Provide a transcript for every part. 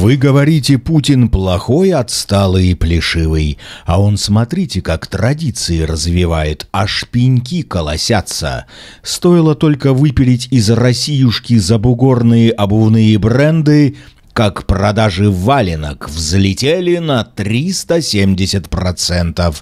Вы говорите, Путин плохой, отсталый и плешивый, а он, смотрите, как традиции развивает, аж пеньки колосятся. Стоило только выпилить из Россиюшки забугорные обувные бренды, как продажи валенок взлетели на 370%.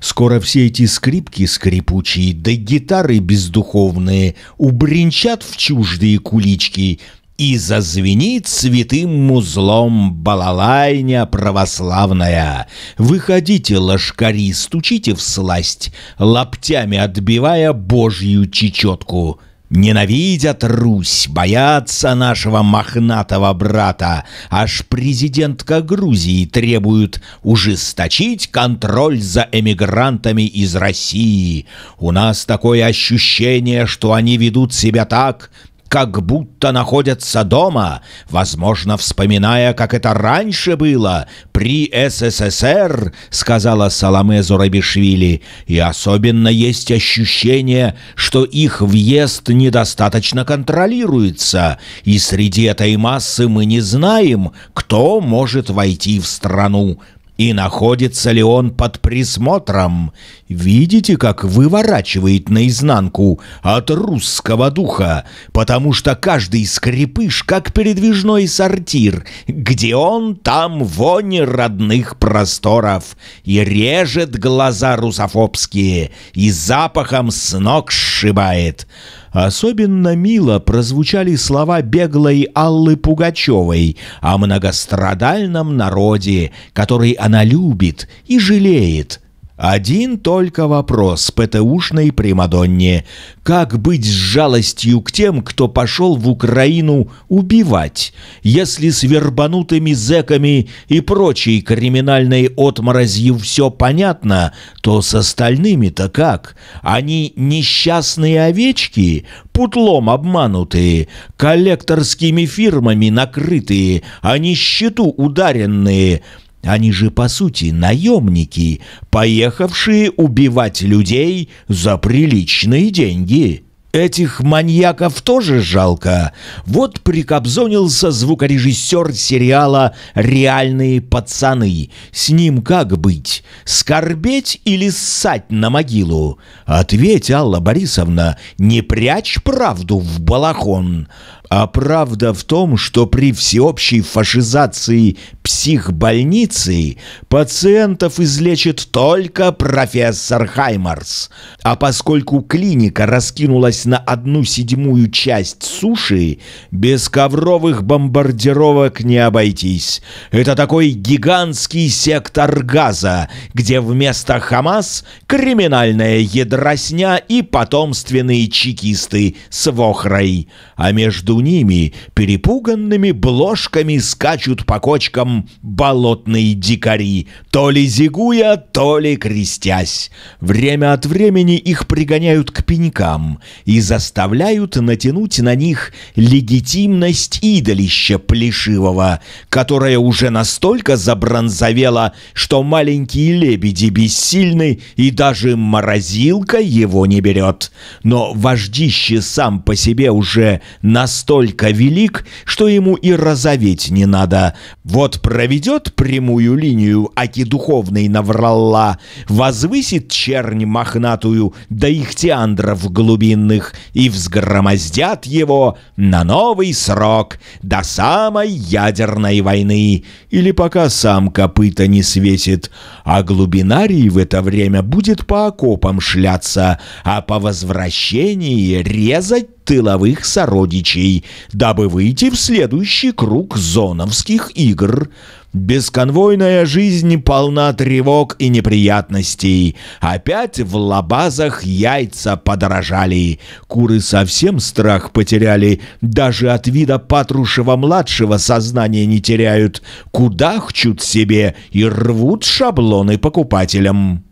Скоро все эти скрипки скрипучие, да гитары бездуховные убринчат в чуждые кулички — и зазвенит святым музлом балалайня православная. Выходите, лошкари, стучите в сласть, лаптями отбивая божью чечетку. Ненавидят Русь, боятся нашего мохнатого брата. Аж президентка Грузии требует ужесточить контроль за эмигрантами из России. У нас такое ощущение, что они ведут себя так, как будто находятся дома, возможно, вспоминая, как это раньше было, при СССР, сказала Саламе Зурабишвили, и особенно есть ощущение, что их въезд недостаточно контролируется, и среди этой массы мы не знаем, кто может войти в страну и находится ли он под присмотром? Видите, как выворачивает наизнанку от русского духа, потому что каждый скрипыш, как передвижной сортир, где он, там вони родных просторов, и режет глаза русофобские, и запахом с ног сшибает. Особенно мило прозвучали слова беглой Аллы Пугачевой о многострадальном народе, который она любит и жалеет – один только вопрос ПТУшной Примадонне. Как быть с жалостью к тем, кто пошел в Украину убивать, если с вербанутыми зэками и прочей криминальной отморозью все понятно, то с остальными-то как? Они несчастные овечки, путлом обманутые, коллекторскими фирмами накрытые, они а не счету ударенные – они же, по сути, наемники, поехавшие убивать людей за приличные деньги. Этих маньяков тоже жалко. Вот прикобзонился звукорежиссер сериала «Реальные пацаны». С ним как быть? Скорбеть или ссать на могилу? Ответь, Алла Борисовна, не прячь правду в балахон. А правда в том, что при всеобщей фашизации психбольницы пациентов излечит только профессор Хаймарс. А поскольку клиника раскинулась на одну седьмую часть суши, без ковровых бомбардировок не обойтись. Это такой гигантский сектор газа, где вместо Хамас криминальная ядросня и потомственные чекисты с вохрой. А между ними перепуганными бложками скачут по кочкам болотные дикари, то ли зигуя, то ли крестясь. Время от времени их пригоняют к пенькам и заставляют натянуть на них легитимность идолища плешивого, которое уже настолько забронзовело, что маленькие лебеди бессильны и даже морозилка его не берет. Но вождище сам по себе уже настолько настолько велик, что ему и разоветь не надо. Вот проведет прямую линию Аки Духовный Навралла, возвысит чернь мохнатую до ихтиандров глубинных и взгромоздят его на новый срок до самой ядерной войны, или пока сам копыта не светит, а глубинарий в это время будет по окопам шляться, а по возвращении резать тыловых сородичей, дабы выйти в следующий круг зоновских игр. Бесконвойная жизнь полна тревог и неприятностей. Опять в лабазах яйца подорожали. Куры совсем страх потеряли. Даже от вида Патрушева-младшего сознание не теряют. Куда хчут себе и рвут шаблоны покупателям.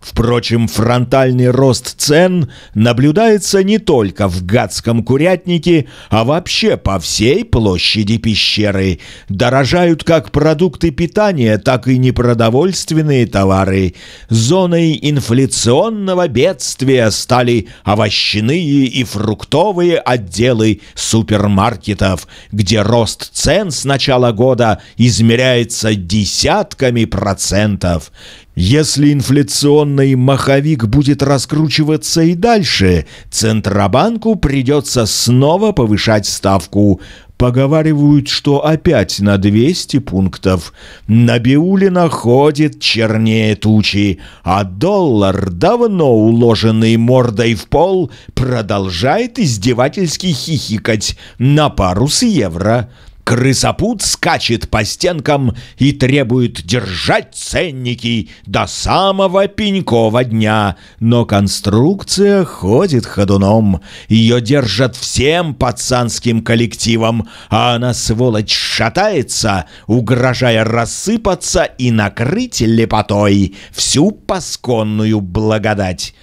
Впрочем, фронтальный рост цен наблюдается не только в гадском курятнике, а вообще по всей площади пещеры. Дорожают как продукты питания, так и непродовольственные товары. Зоной инфляционного бедствия стали овощные и фруктовые отделы супермаркетов, где рост цен с начала года измеряется десятками процентов. Если инфляционный маховик будет раскручиваться и дальше, Центробанку придется снова повышать ставку. Поговаривают, что опять на 200 пунктов. Набиулина ходит чернее тучи, а доллар, давно уложенный мордой в пол, продолжает издевательски хихикать на пару с евро. Крысопут скачет по стенкам и требует держать ценники до самого пенькова дня. Но конструкция ходит ходуном. Ее держат всем пацанским коллективом, а она, сволочь, шатается, угрожая рассыпаться и накрыть лепотой всю пасконную благодать.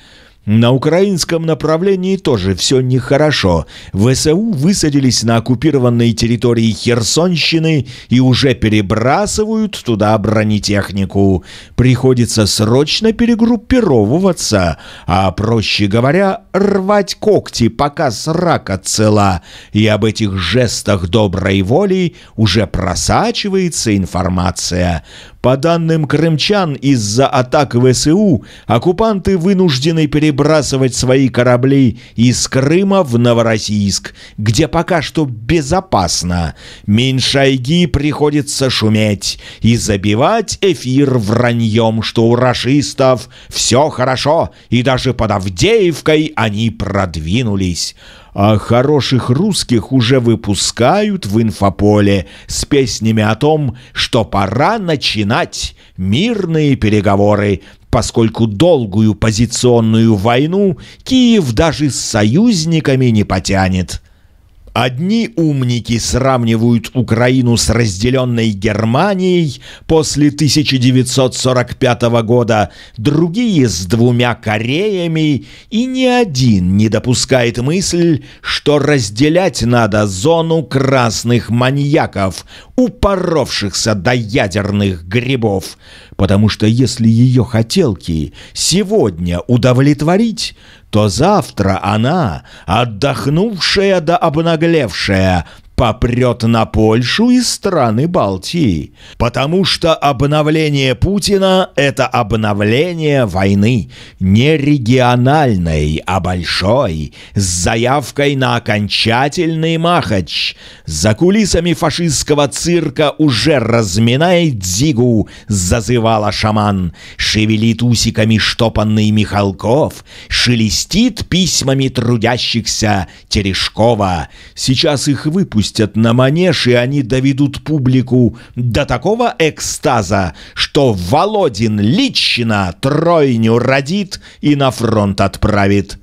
На украинском направлении тоже все нехорошо. ВСУ высадились на оккупированной территории Херсонщины и уже перебрасывают туда бронетехнику. Приходится срочно перегруппировываться, а, проще говоря, рвать когти, пока срака цела. И об этих жестах доброй воли уже просачивается информация. По данным крымчан, из-за атак ВСУ оккупанты вынуждены перебрасывать перебрасывать свои корабли из Крыма в Новороссийск, где пока что безопасно. Меньшайги приходится шуметь и забивать эфир враньем, что у рашистов все хорошо, и даже под Авдеевкой они продвинулись а хороших русских уже выпускают в инфополе с песнями о том, что пора начинать мирные переговоры, поскольку долгую позиционную войну Киев даже с союзниками не потянет. Одни умники сравнивают Украину с разделенной Германией после 1945 года, другие с двумя Кореями, и ни один не допускает мысль, что разделять надо зону красных маньяков, упоровшихся до ядерных грибов – потому что если ее хотелки сегодня удовлетворить, то завтра она, отдохнувшая да обнаглевшая, попрет на Польшу и страны Балтии, потому что обновление Путина – это обновление войны, не региональной, а большой, с заявкой на окончательный махач. За кулисами фашистского цирка уже разминает зигу, зазывала шаман, шевелит усиками штопанный Михалков, шелестит письмами трудящихся Терешкова. Сейчас их выпустят выпустят на манеж, и они доведут публику до такого экстаза, что Володин лично тройню родит и на фронт отправит.